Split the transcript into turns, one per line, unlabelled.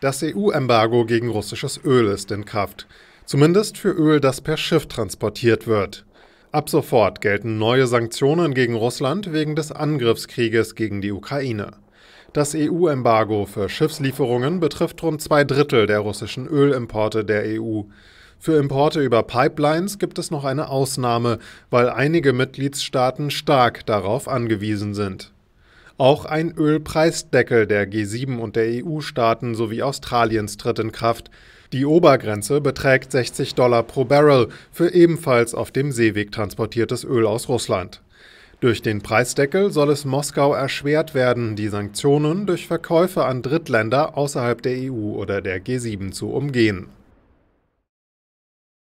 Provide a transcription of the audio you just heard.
Das EU-Embargo gegen russisches Öl ist in Kraft. Zumindest für Öl, das per Schiff transportiert wird. Ab sofort gelten neue Sanktionen gegen Russland wegen des Angriffskrieges gegen die Ukraine. Das EU-Embargo für Schiffslieferungen betrifft rund zwei Drittel der russischen Ölimporte der EU. Für Importe über Pipelines gibt es noch eine Ausnahme, weil einige Mitgliedstaaten stark darauf angewiesen sind. Auch ein Ölpreisdeckel der G7 und der EU-Staaten sowie Australiens tritt in Kraft. Die Obergrenze beträgt 60 Dollar pro Barrel für ebenfalls auf dem Seeweg transportiertes Öl aus Russland. Durch den Preisdeckel soll es Moskau erschwert werden, die Sanktionen durch Verkäufe an Drittländer außerhalb der EU oder der G7 zu umgehen.